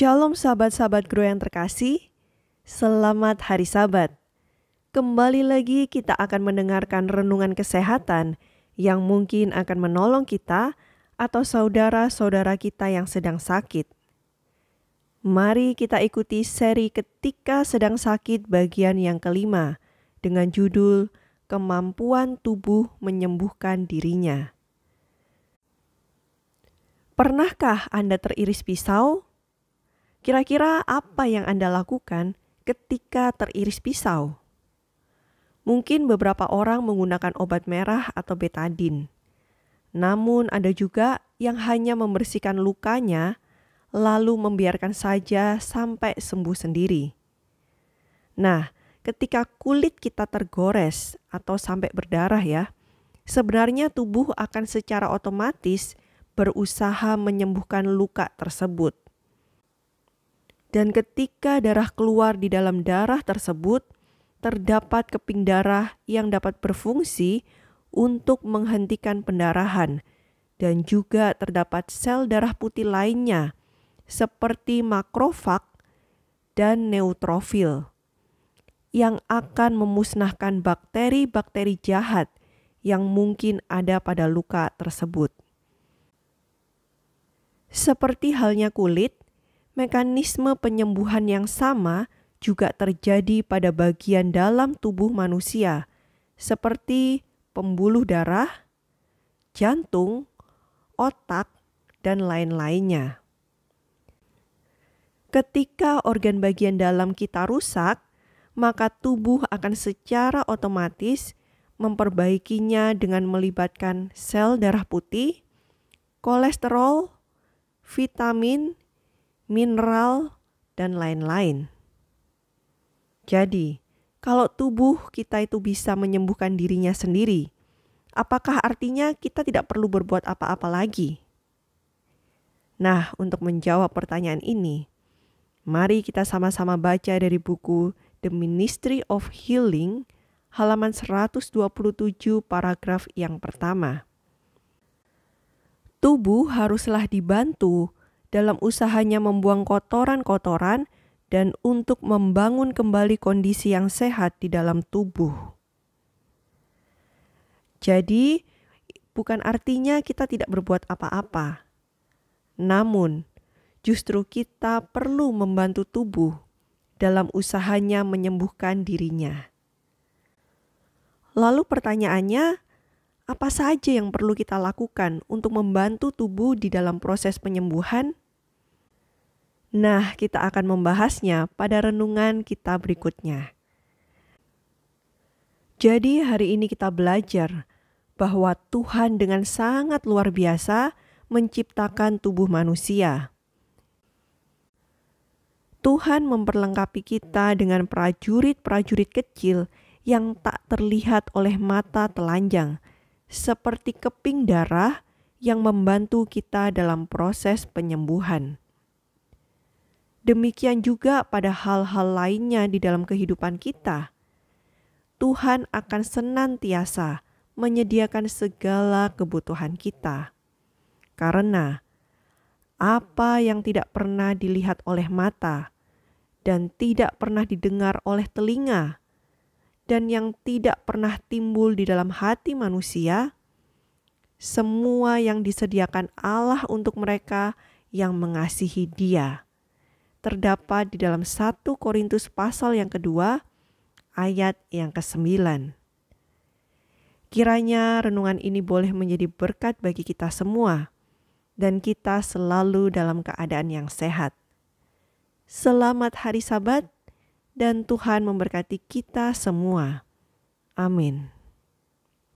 Shalom sahabat-sahabat kru yang terkasih, selamat hari sabat. Kembali lagi kita akan mendengarkan renungan kesehatan yang mungkin akan menolong kita atau saudara-saudara kita yang sedang sakit. Mari kita ikuti seri ketika sedang sakit bagian yang kelima dengan judul Kemampuan Tubuh Menyembuhkan Dirinya. Pernahkah Anda teriris pisau Kira-kira apa yang Anda lakukan ketika teriris pisau? Mungkin beberapa orang menggunakan obat merah atau betadin. Namun ada juga yang hanya membersihkan lukanya lalu membiarkan saja sampai sembuh sendiri. Nah, ketika kulit kita tergores atau sampai berdarah ya, sebenarnya tubuh akan secara otomatis berusaha menyembuhkan luka tersebut dan ketika darah keluar di dalam darah tersebut, terdapat keping darah yang dapat berfungsi untuk menghentikan pendarahan, dan juga terdapat sel darah putih lainnya, seperti makrofag dan neutrofil, yang akan memusnahkan bakteri-bakteri jahat yang mungkin ada pada luka tersebut. Seperti halnya kulit, mekanisme penyembuhan yang sama juga terjadi pada bagian dalam tubuh manusia, seperti pembuluh darah, jantung, otak, dan lain-lainnya. Ketika organ bagian dalam kita rusak, maka tubuh akan secara otomatis memperbaikinya dengan melibatkan sel darah putih, kolesterol, vitamin, mineral, dan lain-lain. Jadi, kalau tubuh kita itu bisa menyembuhkan dirinya sendiri, apakah artinya kita tidak perlu berbuat apa-apa lagi? Nah, untuk menjawab pertanyaan ini, mari kita sama-sama baca dari buku The Ministry of Healing, halaman 127 paragraf yang pertama. Tubuh haruslah dibantu dalam usahanya membuang kotoran-kotoran dan untuk membangun kembali kondisi yang sehat di dalam tubuh. Jadi, bukan artinya kita tidak berbuat apa-apa. Namun, justru kita perlu membantu tubuh dalam usahanya menyembuhkan dirinya. Lalu pertanyaannya, apa saja yang perlu kita lakukan untuk membantu tubuh di dalam proses penyembuhan? Nah, kita akan membahasnya pada renungan kita berikutnya. Jadi, hari ini kita belajar bahwa Tuhan dengan sangat luar biasa menciptakan tubuh manusia. Tuhan memperlengkapi kita dengan prajurit-prajurit kecil yang tak terlihat oleh mata telanjang, seperti keping darah yang membantu kita dalam proses penyembuhan. Demikian juga pada hal-hal lainnya di dalam kehidupan kita. Tuhan akan senantiasa menyediakan segala kebutuhan kita. Karena apa yang tidak pernah dilihat oleh mata dan tidak pernah didengar oleh telinga dan yang tidak pernah timbul di dalam hati manusia, semua yang disediakan Allah untuk mereka yang mengasihi Dia. Terdapat di dalam 1 Korintus pasal yang kedua ayat yang ke-9. Kiranya renungan ini boleh menjadi berkat bagi kita semua dan kita selalu dalam keadaan yang sehat. Selamat hari Sabat dan Tuhan memberkati kita semua. Amin.